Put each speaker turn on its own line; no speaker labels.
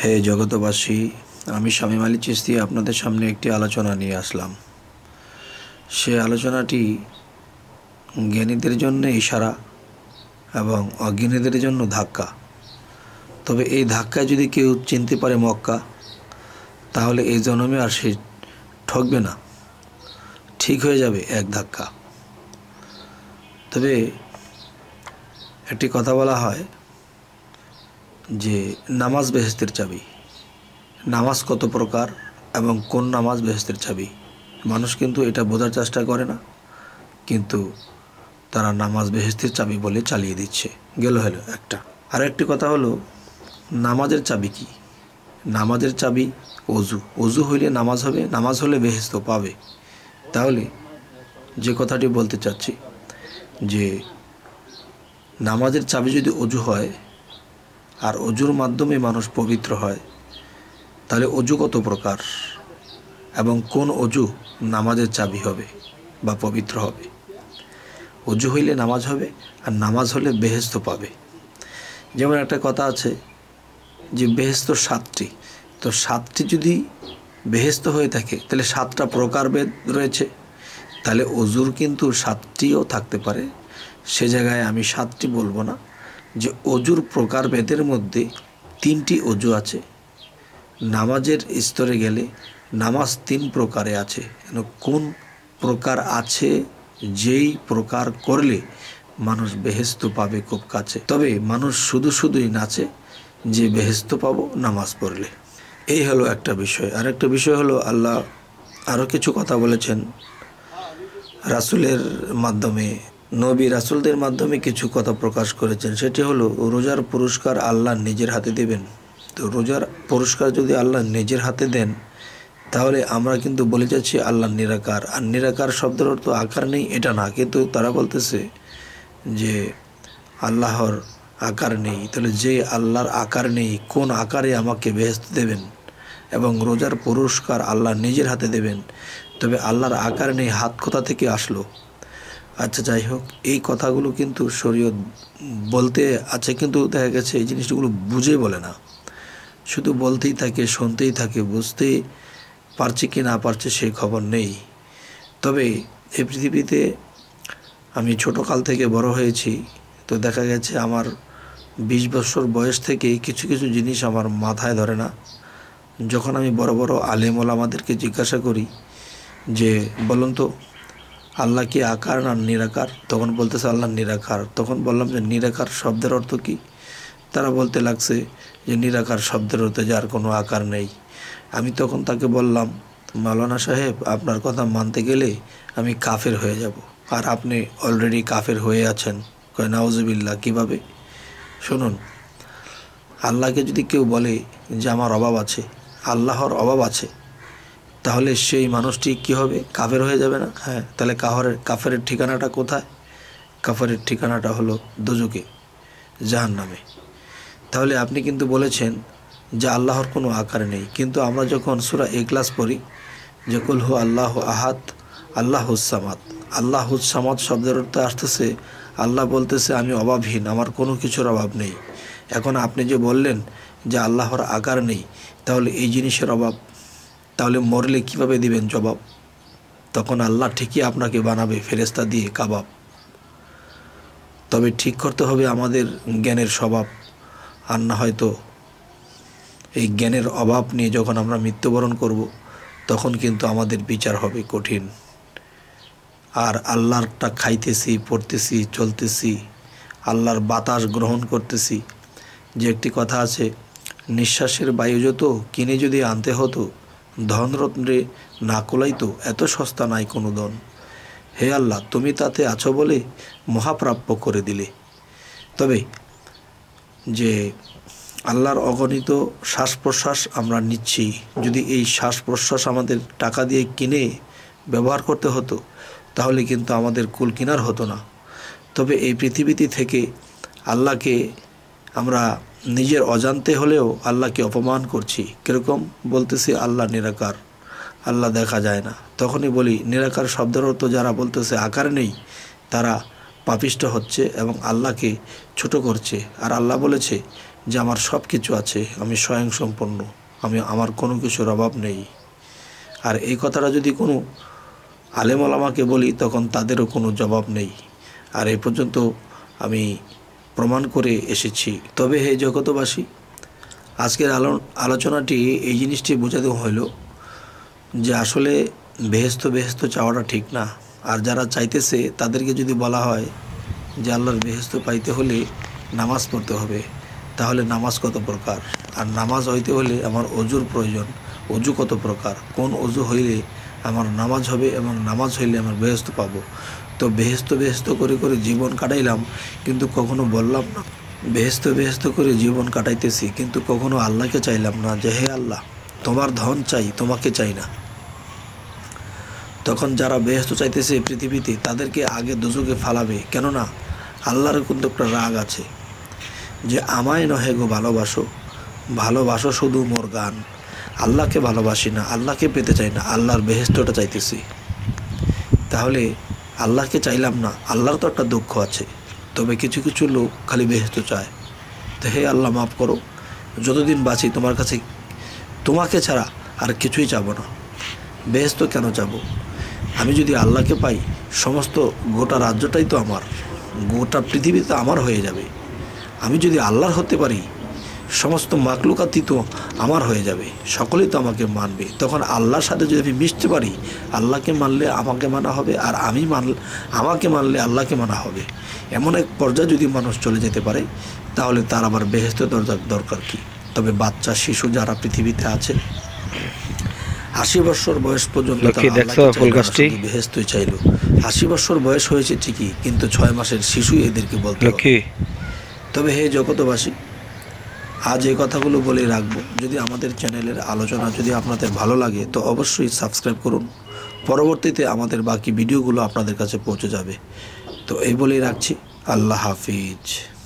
হে জগতবাসী আমি স্বামী আলী চিস্তি আপনাদের সামনে একটি আলোচনা নিয়ে আসলাম সে আলোচনাটি জ্ঞানীদের জন্য ইশারা এবং অজ্ঞানীদের জন্য ধাক্কা তবে এই ধাক্কায় যদি কেউ চিনতে পারে মক্কা তাহলে এই জন্মে আর সে ঠকবে না ঠিক হয়ে যাবে এক ধাক্কা তবে একটি কথা বলা হয় যে নামাজ বেহেস্তের চাবি নামাজ কত প্রকার এবং কোন নামাজ বেহেস্তের চাবি মানুষ কিন্তু এটা বোঝার চেষ্টা করে না কিন্তু তারা নামাজ বেহেস্তের চাবি বলে চালিয়ে দিচ্ছে গেল হলো একটা আর একটি কথা হলো নামাজের চাবি কি নামাজের চাবি অজু অজু হইলে নামাজ হবে নামাজ হলে বেহেস্ত পাবে তাহলে যে কথাটি বলতে চাচ্ছি যে নামাজের চাবি যদি অজু হয় আর অজুর মাধ্যমে মানুষ পবিত্র হয় তাহলে অজু কত প্রকার এবং কোন অজু নামাজের চাবি হবে বা পবিত্র হবে অজু হইলে নামাজ হবে আর নামাজ হলে বেহেস্ত পাবে যেমন একটা কথা আছে যে বেহেস্ত সাতটি তো সাতটি যদি বেহেস্ত হয়ে থাকে তাহলে সাতটা বেদ রয়েছে তাহলে অজুর কিন্তু সাতটিও থাকতে পারে সে জায়গায় আমি সাতটি বলবো না যে অজুর প্রকারভেদের মধ্যে তিনটি অজু আছে নামাজের স্তরে গেলে নামাজ তিন প্রকারে আছে কোন প্রকার আছে যেই প্রকার করলে মানুষ বেহেস্ত পাবে খুব কাছে তবে মানুষ শুধু শুধুই নাচে যে বেহেস্ত পাবো নামাজ পড়লে এই হলো একটা বিষয় আর একটা বিষয় হলো আল্লাহ আরও কিছু কথা বলেছেন রাসুলের মাধ্যমে নবী রাসুলদের মাধ্যমে কিছু কথা প্রকাশ করেছেন সেটি হলো রোজার পুরস্কার আল্লাহ নিজের হাতে দেবেন তো রোজার পুরস্কার যদি আল্লাহ নিজের হাতে দেন তাহলে আমরা কিন্তু বলে যাচ্ছি আল্লাহ নিরাকার আর নিরাকার শব্দের অর্থ আকার নেই এটা না কিন্তু তারা বলতেছে যে আল্লাহর আকার নেই তাহলে যে আল্লাহর আকার নেই কোন আকারে আমাকে বেহেস্ত দেবেন এবং রোজার পুরস্কার আল্লাহ নিজের হাতে দেবেন তবে আল্লাহর আকার নেই হাত কোথা থেকে আসলো আচ্ছা যাই হোক এই কথাগুলো কিন্তু শরীয়ত বলতে আছে কিন্তু দেখা গেছে এই জিনিসগুলো বুঝে বলে না শুধু বলতেই থাকে শুনতেই থাকে বুঝতে পারছে কি না পারছে সেই খবর নেই তবে এই পৃথিবীতে আমি ছোটোকাল থেকে বড় হয়েছি তো দেখা গেছে আমার বিশ বছর বয়স থেকে কিছু কিছু জিনিস আমার মাথায় ধরে না যখন আমি বড় বড় আলেম আমাদেরকে জিজ্ঞাসা করি যে বলুন তো আল্লাহ কি আকার না নিরাকার তখন বলতেছে আল্লাহ নিরাকার তখন বললাম যে নিরাকার শব্দের অর্থ কি তারা বলতে লাগছে যে নিরাকার শব্দের অর্থে যার কোনো আকার নেই আমি তখন তাকে বললাম মালানা সাহেব আপনার কথা মানতে গেলে আমি কাফের হয়ে যাব আর আপনি অলরেডি কাফের হয়ে আছেন কয় নাউজুবিল্লা কীভাবে শুনুন আল্লাহকে যদি কেউ বলে যে আমার অভাব আছে আল্লাহর অভাব আছে তাহলে সেই মানুষটি কি হবে কাফের হয়ে যাবে না হ্যাঁ তাহলে কাহরের কাফের ঠিকানাটা কোথায় কাফারের ঠিকানাটা হলো দোজকে জাহান নামে তাহলে আপনি কিন্তু বলেছেন যে আল্লাহর কোনো আকার নেই কিন্তু আমরা যখন সুরা এক্লাস পড়ি যে কুল হু আল্লাহ আহাত আল্লাহ হুসামাত আল্লাহ হুসামাত শব্দের অর্থে আসতেছে আল্লাহ বলতেছে আমি অভাবহীন আমার কোনো কিছুর অভাব নেই এখন আপনি যে বললেন যে আল্লাহর আকার নেই তাহলে এই জিনিসের অভাব তাহলে মরলে কিভাবে দিবেন জবাব তখন আল্লাহ ঠিকই আপনাকে বানাবে ফেরেস্তা দিয়ে কাবাব তবে ঠিক করতে হবে আমাদের জ্ঞানের স্বভাব আর না হয়তো এই জ্ঞানের অভাব নিয়ে যখন আমরা মৃত্যুবরণ করব তখন কিন্তু আমাদের বিচার হবে কঠিন আর আল্লাহরটা খাইতেছি পড়তেছি চলতেছি আল্লাহর বাতাস গ্রহণ করতেছি যে একটি কথা আছে নিঃশ্বাসের বায়ু যত কিনে যদি আনতে হতো ধনরত্নে না তো এত সস্তা নাই কোনো ধন হে আল্লাহ তুমি তাতে আছো বলে মহাপ্রাপ্য করে দিলে তবে যে আল্লাহর অগণিত শ্বাস প্রশ্বাস আমরা নিচ্ছি যদি এই শ্বাস প্রশ্বাস আমাদের টাকা দিয়ে কিনে ব্যবহার করতে হতো তাহলে কিন্তু আমাদের কুল কিনার হতো না তবে এই পৃথিবীতে থেকে আল্লাহকে আমরা নিজের অজান্তে হলেও আল্লাহকে অপমান করছি কীরকম বলতেছি আল্লাহ নিরাকার আল্লাহ দেখা যায় না তখনই বলি নিরাকার শব্দের অর্থ যারা বলতেছে আকার নেই তারা পাপিষ্ট হচ্ছে এবং আল্লাহকে ছোট করছে আর আল্লাহ বলেছে যে আমার সব কিছু আছে আমি স্বয়ং সম্পন্ন আমি আমার কোনো কিছুর অভাব নেই আর এই কথাটা যদি কোনো আলেমলামাকে বলি তখন তাদেরও কোনো জবাব নেই আর এ পর্যন্ত আমি প্রমাণ করে এসেছি তবে হে জগতবাসী আজকের আলো আলোচনাটি এই জিনিসটি বোঝাতে হইল যে আসলে বেহেস্ত বেহেস্ত চাওয়াটা ঠিক না আর যারা চাইতেছে তাদেরকে যদি বলা হয় যে আল্লাহর বেহেস্ত পাইতে হলে নামাজ পড়তে হবে তাহলে নামাজ কত প্রকার আর নামাজ হইতে হলে আমার অজুর প্রয়োজন অজু কত প্রকার কোন অজু হইলে আমার নামাজ হবে এবং নামাজ হইলে আমার বেহস্ত পাবো তো বেহেস্ত বেহস্ত করে করে জীবন কাটাইলাম কিন্তু কখনো বললাম না বেহেস্ত বেহেস্ত করে জীবন কাটাইতেছি কিন্তু কখনো আল্লাহকে চাইলাম না যে হে আল্লাহ তোমার ধন চাই তোমাকে চাই না তখন যারা বেহেস্ত চাইতেছে পৃথিবীতে তাদেরকে আগে দুজকে ফালাবে কেননা আল্লাহর কিন্তু একটা রাগ আছে যে আমায় নহে গো ভালোবাসো ভালোবাসো শুধু মোর গান আল্লাহকে ভালোবাসি না আল্লাহকে পেতে চাই না আল্লাহর বেহেস্তটা চাইতেছি তাহলে আল্লাহকে চাইলাম না আল্লাহর তো একটা দুঃখ আছে তবে কিছু কিছু লোক খালি বেহেস্ত চায় তো হে আল্লাহ মাফ করো যতদিন বাঁচি তোমার কাছে তোমাকে ছাড়া আর কিছুই যাব না বেহেস্ত কেন যাব আমি যদি আল্লাহকে পাই সমস্ত গোটা রাজ্যটাই তো আমার গোটা পৃথিবী তো আমার হয়ে যাবে আমি যদি আল্লাহর হতে পারি সমস্ত মাকলুকাতীত আমার হয়ে যাবে সকলেই তো আমাকে মানবে তখন আল্লাহর সাথে যদি আমি মিশতে পারি আল্লাহকে মানলে আমাকে মানা হবে আর আমি মান আমাকে মানলে আল্লাহকে মানা হবে এমন এক পর্যায়ে যদি মানুষ চলে যেতে পারে তাহলে তার আবার বেহেস্ত দরজার দরকার কি তবে বাচ্চা শিশু যারা পৃথিবীতে আছে আশি বছর বয়স পর্যন্ত বেহেস্তই চাইল আশি বছর বয়স হয়েছে ঠিকই কিন্তু ছয় মাসের শিশু এদেরকে বলতে তবে হে জগতবাসী আজ এই কথাগুলো বলেই রাখব যদি আমাদের চ্যানেলের আলোচনা যদি আপনাদের ভালো লাগে তো অবশ্যই সাবস্ক্রাইব করুন পরবর্তীতে আমাদের বাকি ভিডিওগুলো আপনাদের কাছে পৌঁছে যাবে তো এই বলেই রাখছি আল্লাহ হাফিজ